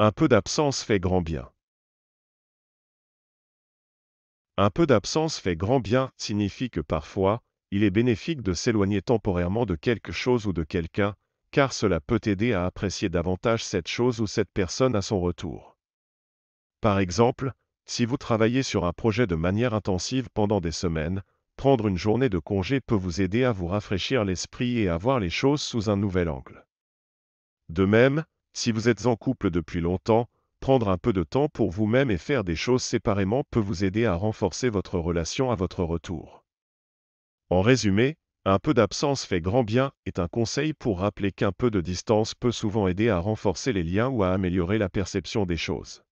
Un peu d'absence fait grand bien. Un peu d'absence fait grand bien signifie que parfois, il est bénéfique de s'éloigner temporairement de quelque chose ou de quelqu'un, car cela peut aider à apprécier davantage cette chose ou cette personne à son retour. Par exemple, si vous travaillez sur un projet de manière intensive pendant des semaines, prendre une journée de congé peut vous aider à vous rafraîchir l'esprit et à voir les choses sous un nouvel angle. De même, si vous êtes en couple depuis longtemps, prendre un peu de temps pour vous-même et faire des choses séparément peut vous aider à renforcer votre relation à votre retour. En résumé, un peu d'absence fait grand bien est un conseil pour rappeler qu'un peu de distance peut souvent aider à renforcer les liens ou à améliorer la perception des choses.